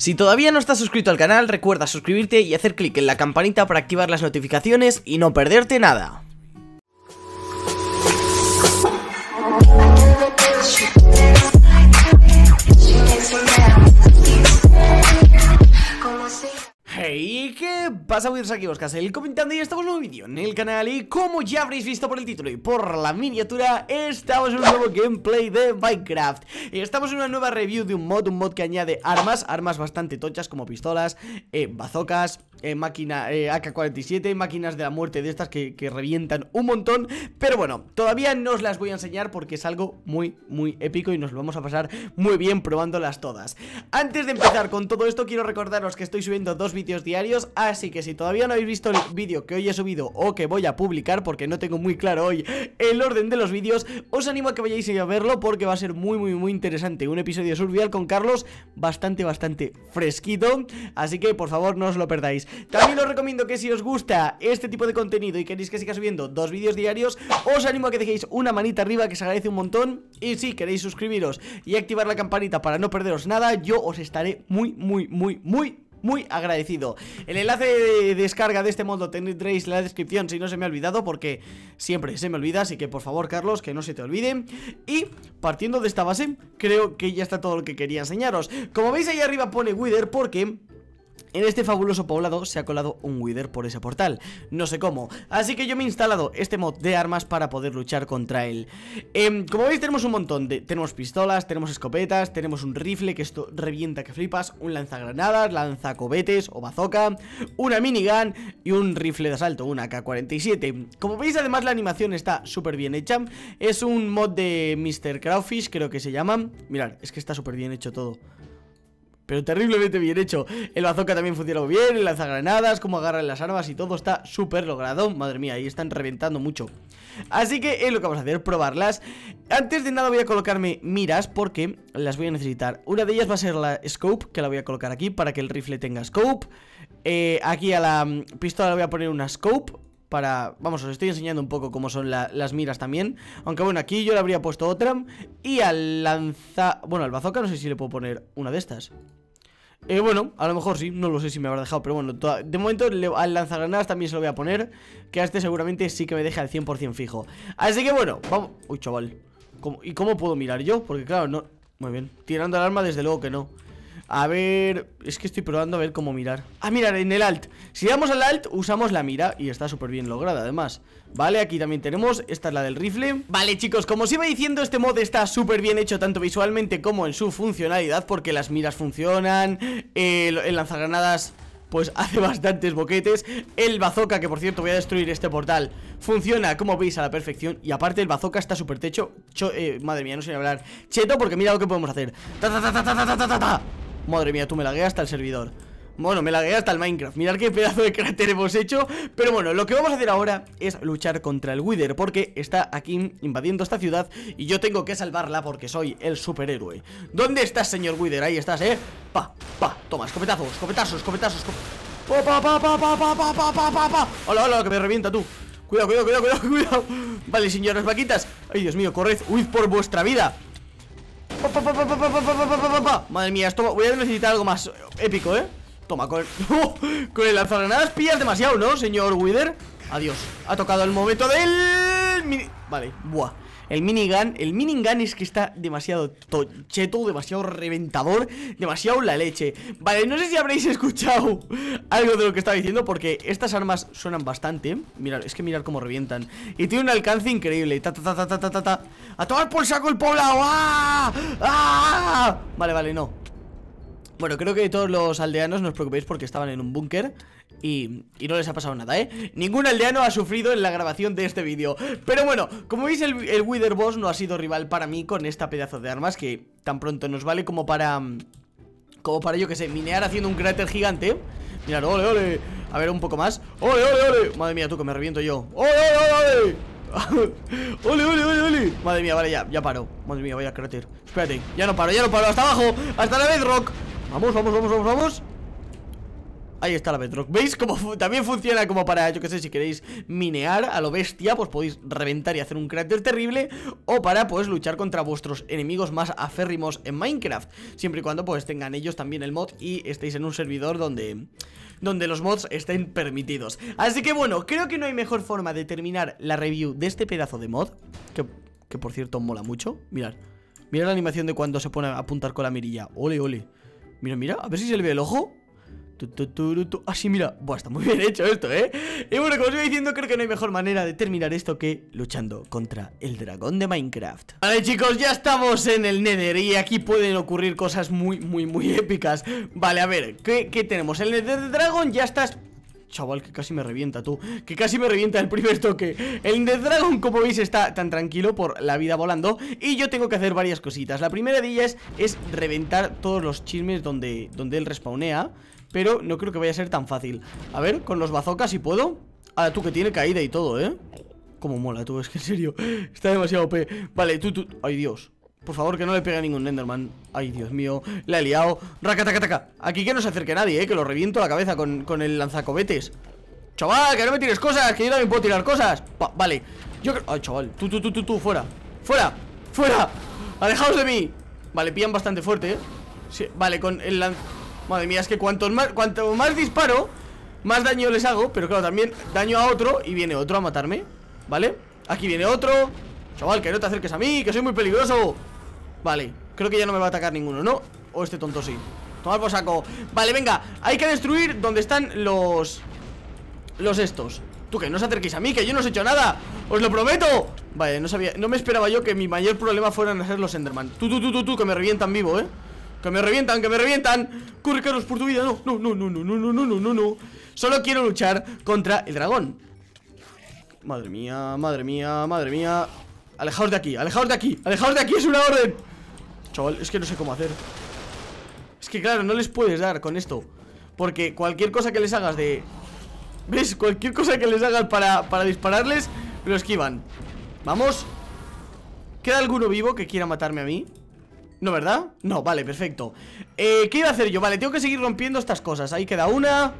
Si todavía no estás suscrito al canal, recuerda suscribirte y hacer clic en la campanita para activar las notificaciones y no perderte nada. Hey ¿qué pasa? amigos aquí, Oscar, el comentando y estamos en un nuevo vídeo en el canal Y como ya habréis visto por el título y por la miniatura, estamos en un nuevo gameplay de Minecraft Estamos en una nueva review de un mod, un mod que añade armas, armas bastante tochas como pistolas, eh, bazocas, eh, máquina eh, AK-47, máquinas de la muerte de estas que, que, revientan un montón Pero bueno, todavía no os las voy a enseñar porque es algo muy, muy épico y nos lo vamos a pasar muy bien probándolas todas Antes de empezar con todo esto, quiero recordaros que estoy subiendo dos vídeos diarios Así que si todavía no habéis visto el vídeo que hoy he subido o que voy a publicar Porque no tengo muy claro hoy el orden de los vídeos Os animo a que vayáis a verlo porque va a ser muy muy muy interesante Un episodio survival con Carlos bastante bastante fresquito Así que por favor no os lo perdáis También os recomiendo que si os gusta este tipo de contenido y queréis que siga subiendo dos vídeos diarios Os animo a que dejéis una manita arriba que se agradece un montón Y si queréis suscribiros y activar la campanita para no perderos nada Yo os estaré muy muy muy muy muy agradecido. El enlace de descarga de este modo tendréis en la descripción si no se me ha olvidado, porque siempre se me olvida, así que por favor, Carlos, que no se te olvide. Y partiendo de esta base, creo que ya está todo lo que quería enseñaros. Como veis ahí arriba pone Wither porque en este fabuloso poblado se ha colado un Wither por ese portal, no sé cómo Así que yo me he instalado este mod de armas para poder luchar contra él em, Como veis tenemos un montón de... tenemos pistolas, tenemos escopetas, tenemos un rifle que esto revienta que flipas Un lanzagranadas, lanzacobetes o bazooka, una minigun y un rifle de asalto, una k 47 Como veis además la animación está súper bien hecha Es un mod de Mr. Crawfish, creo que se llama Mirad, es que está súper bien hecho todo pero terriblemente bien hecho. El bazooka también funciona muy bien, el lanzagranadas, cómo agarran las armas y todo está súper logrado. Madre mía, ahí están reventando mucho. Así que es lo que vamos a hacer, probarlas. Antes de nada voy a colocarme miras porque las voy a necesitar. Una de ellas va a ser la scope, que la voy a colocar aquí para que el rifle tenga scope. Eh, aquí a la mm, pistola le voy a poner una scope para... Vamos, os estoy enseñando un poco cómo son las miras también Aunque bueno, aquí yo le habría puesto otra Y al lanza... Bueno, al bazooka no sé si le puedo poner una de estas eh, bueno, a lo mejor sí, no lo sé si me habrá dejado Pero bueno, de momento al lanzagranadas también se lo voy a poner Que a este seguramente sí que me deja al 100% fijo Así que bueno, vamos... Uy, chaval ¿Y cómo puedo mirar yo? Porque claro, no... Muy bien, tirando el arma desde luego que no a ver, es que estoy probando a ver cómo mirar Ah, mirar, en el alt Si damos al alt, usamos la mira Y está súper bien lograda, además Vale, aquí también tenemos, esta es la del rifle Vale, chicos, como os iba diciendo, este mod está súper bien hecho Tanto visualmente como en su funcionalidad Porque las miras funcionan El lanzagranadas pues hace bastantes boquetes El bazooka, que por cierto voy a destruir este portal Funciona, como veis, a la perfección Y aparte el bazooka está súper techo eh, Madre mía, no sé hablar Cheto, porque mira lo que podemos hacer ¡Ta, ta Madre mía, tú me la lagueas hasta el servidor bueno, me la lagué hasta el Minecraft Mirad qué pedazo de cráter hemos hecho Pero bueno, lo que vamos a hacer ahora es luchar contra el Wither Porque está aquí invadiendo esta ciudad Y yo tengo que salvarla porque soy el superhéroe ¿Dónde estás, señor Wither? Ahí estás, ¿eh? Pa, pa, toma, escopetazo, escopetazo, escopetazo pa, pa, pa, pa, pa, pa, pa, pa, pa, pa, pa Hola, hola, que me revienta tú Cuidado, cuidado, cuidado, cuidado, cuidado Vale, señoras vaquitas Ay, Dios mío, corred, huid por vuestra vida Madre mía, voy a necesitar algo más épico, ¿eh? Toma, con el, con el pillas demasiado, ¿no, señor Wither? Adiós, ha tocado el momento del... Vale, buah el minigun, el minigun es que está demasiado cheto, demasiado reventador, demasiado la leche Vale, no sé si habréis escuchado algo de lo que estaba diciendo porque estas armas suenan bastante Mirad, es que mirar cómo revientan Y tiene un alcance increíble, A tomar por saco el poblado, ¡Ah! ¡Ah! Vale, vale, no bueno, creo que todos los aldeanos, no os preocupéis porque estaban en un búnker y, no les ha pasado nada, ¿eh? Ningún aldeano ha sufrido en la grabación de este vídeo Pero bueno, como veis el, el Wither Boss no ha sido rival para mí con esta pedazo de armas Que tan pronto nos vale como para... Como para, yo que sé, minear haciendo un cráter gigante Mirad, ole, ole A ver, un poco más ¡Ole, ole, ole! Madre mía, tú que me reviento yo ¡Ole, ole, ole! ole Madre mía, vale, ya, ya paro Madre mía, voy vaya cráter Espérate, ya no paro, ya no paro ¡Hasta abajo! ¡Hasta la vez, Rock! Vamos, vamos, vamos, vamos, vamos Ahí está la bedrock ¿Veis cómo también funciona como para, yo que sé, si queréis minear a lo bestia Pues podéis reventar y hacer un cráter terrible O para, pues, luchar contra vuestros enemigos más aférrimos en Minecraft Siempre y cuando, pues, tengan ellos también el mod Y estéis en un servidor donde, donde los mods estén permitidos Así que, bueno, creo que no hay mejor forma de terminar la review de este pedazo de mod Que, que por cierto, mola mucho Mirad, mirad la animación de cuando se pone a apuntar con la mirilla Ole, ole Mira, mira, a ver si se le ve el ojo Ah, sí, mira, Buah, está muy bien hecho esto, ¿eh? Y bueno, como os iba diciendo, creo que no hay mejor manera de terminar esto que luchando contra el dragón de Minecraft Vale, chicos, ya estamos en el Nether y aquí pueden ocurrir cosas muy, muy, muy épicas Vale, a ver, ¿qué, qué tenemos? El Nether de Dragon ya estás Chaval, que casi me revienta, tú Que casi me revienta el primer toque El de Dragon, como veis, está tan tranquilo Por la vida volando Y yo tengo que hacer varias cositas La primera de ellas es reventar todos los chismes Donde, donde él respawnea Pero no creo que vaya a ser tan fácil A ver, con los bazocas si puedo Ah, tú que tiene caída y todo, ¿eh? Como mola, tú, es que en serio Está demasiado OP Vale, tú, tú Ay, Dios por favor, que no le pegue a ningún Enderman. Ay, Dios mío, le he liado. Racatacataca. Aquí que no se acerque nadie, eh, que lo reviento a la cabeza con, el lanzacobetes. Chaval, que no me tires cosas, que yo también puedo tirar cosas. vale, yo creo. Ay, chaval, tú, tú, tú, tú, tú, fuera. ¡Fuera! ¡Fuera! ¡Alejaos de mí! Vale, pillan bastante fuerte, eh. vale, con el lanz. Madre mía, es que cuanto más, cuanto más disparo, más daño les hago. Pero claro, también daño a otro y viene otro a matarme. ¿Vale? Aquí viene otro. Chaval, que no te acerques a mí, que soy muy peligroso. Vale, creo que ya no me va a atacar ninguno, ¿no? O este tonto sí Tomar por saco Vale, venga, hay que destruir donde están los... Los estos Tú que no os acerquéis a mí, que yo no os he hecho nada ¡Os lo prometo! Vale, no sabía, no me esperaba yo que mi mayor problema fueran a los Enderman Tú, tú, tú, tú, tú, que me revientan vivo, ¿eh? Que me revientan, que me revientan Corre, por tu vida, no, no, no, no, no, no, no, no, no, no Solo quiero luchar contra el dragón Madre mía, madre mía, madre mía Alejaos de aquí, alejaos de aquí, alejaos de aquí, es una orden Chaval, es que no sé cómo hacer Es que claro, no les puedes dar con esto Porque cualquier cosa que les hagas de... ¿Ves? Cualquier cosa que les hagas para, para dispararles Lo esquivan Vamos ¿Queda alguno vivo que quiera matarme a mí? ¿No, verdad? No, vale, perfecto eh, ¿Qué iba a hacer yo? Vale, tengo que seguir rompiendo estas cosas Ahí queda una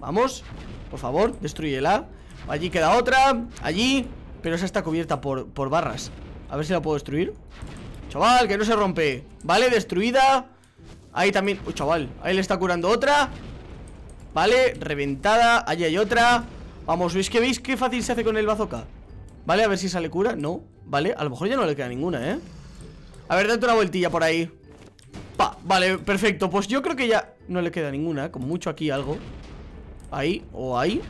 Vamos, por favor, destruyela Allí queda otra, allí Pero esa está cubierta por, por barras A ver si la puedo destruir Chaval, que no se rompe Vale, destruida Ahí también, uy chaval, ahí le está curando otra Vale, reventada Allí hay otra Vamos, ¿veis que veis qué fácil se hace con el bazooka? Vale, a ver si sale cura, no Vale, a lo mejor ya no le queda ninguna, ¿eh? A ver, date una vueltilla por ahí Pa, vale, perfecto Pues yo creo que ya no le queda ninguna, Con mucho aquí algo Ahí, o ahí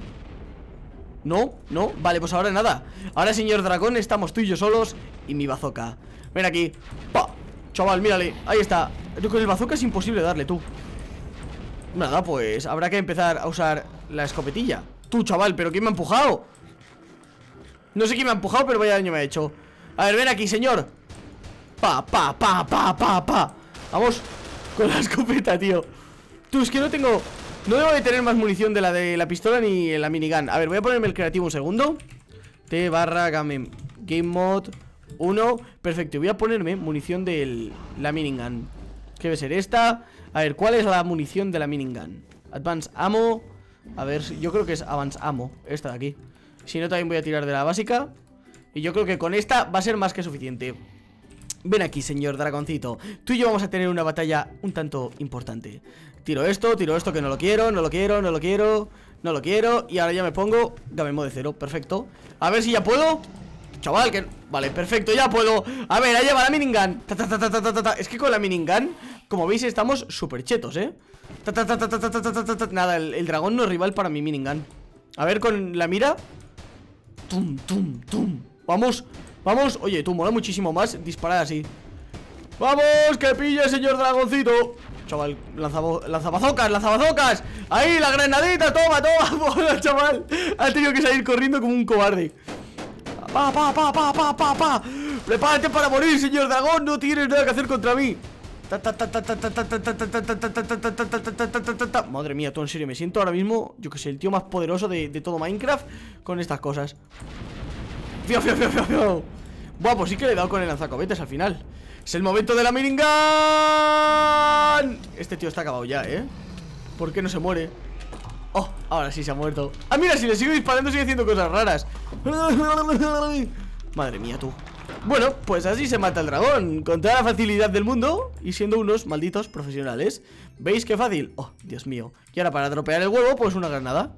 no, no, vale, pues ahora nada Ahora, señor dragón, estamos tú y yo solos Y mi bazooka Ven aquí Chaval, mírale, ahí está Yo Con el bazooka es imposible darle, tú Nada, pues habrá que empezar a usar la escopetilla Tú, chaval, pero ¿quién me ha empujado? No sé quién me ha empujado, pero vaya daño me ha hecho A ver, ven aquí, señor Pa, pa, pa, pa, pa, pa Vamos Con la escopeta, tío Tú, es que no tengo no debo de tener más munición de la de la pistola ni la minigun A ver, voy a ponerme el creativo un segundo T barra game, game mod 1 Perfecto, voy a ponerme munición de la minigun Que debe ser esta A ver, ¿cuál es la munición de la minigun? Advance ammo A ver, yo creo que es advance ammo Esta de aquí Si no, también voy a tirar de la básica Y yo creo que con esta va a ser más que suficiente Ven aquí, señor dragoncito Tú y yo vamos a tener una batalla un tanto importante Tiro esto, tiro esto que no lo quiero, no lo quiero, no lo quiero No lo quiero Y ahora ya me pongo Gamemo de cero, perfecto A ver si ya puedo Chaval, que... Vale, perfecto, ya puedo A ver, ahí va la minigun Es que con la minigun Como veis estamos súper chetos, eh Nada, el, dragón no es rival para mi minigun A ver con la mira Tum, tum, tum Vamos, vamos Oye, tú mola muchísimo más disparar así ¡Vamos! ¡Que pille, señor dragoncito! chaval Lanzabazocas, lanzabazocas Ahí, la granadita, toma, toma Chaval, ha tenido que salir corriendo como un cobarde Pa, pa, pa, pa, pa, pa, Prepárate para morir, señor dragón No tienes nada que hacer contra mí Madre mía, tú en serio Me siento ahora mismo, yo que sé, el tío más poderoso De, todo Minecraft con estas cosas fío, fío, fío, fío Buah, pues sí que le he dado con el lanzacobetes al final Es el momento de la miringa. Este tío está acabado ya, ¿eh? ¿Por qué no se muere? Oh, ahora sí se ha muerto Ah, mira, si le sigo disparando sigue haciendo cosas raras Madre mía, tú Bueno, pues así se mata el dragón Con toda la facilidad del mundo Y siendo unos malditos profesionales ¿Veis qué fácil? Oh, Dios mío Y ahora para dropear el huevo, pues una granada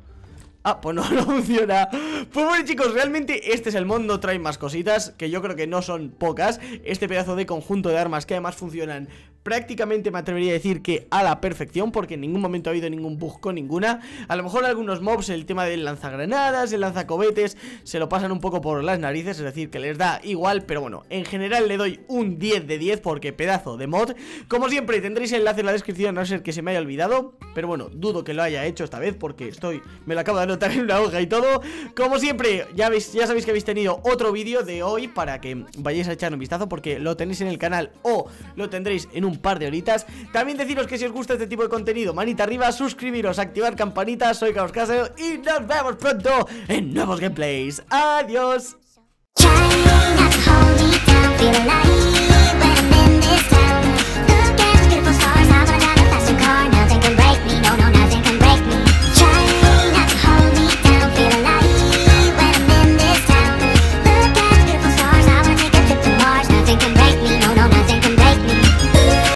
Ah, pues no, no funciona Pues bueno chicos, realmente este es el mundo Trae más cositas, que yo creo que no son pocas Este pedazo de conjunto de armas que además funcionan prácticamente me atrevería a decir que a la perfección, porque en ningún momento ha habido ningún bug ninguna. A lo mejor algunos mobs, el tema del lanzagranadas, el lanzacobetes, se lo pasan un poco por las narices, es decir, que les da igual, pero bueno, en general le doy un 10 de 10 porque pedazo de mod. Como siempre, tendréis el enlace en la descripción, a no ser que se me haya olvidado, pero bueno, dudo que lo haya hecho esta vez porque estoy, me lo acabo de anotar en una hoja y todo. Como siempre, ya, veis, ya sabéis que habéis tenido otro vídeo de hoy para que vayáis a echar un vistazo porque lo tenéis en el canal o lo tendréis en un un par de horitas. También deciros que si os gusta este tipo de contenido, manita arriba, suscribiros, activar campanita, soy Carlos y nos vemos pronto en nuevos gameplays. ¡Adiós!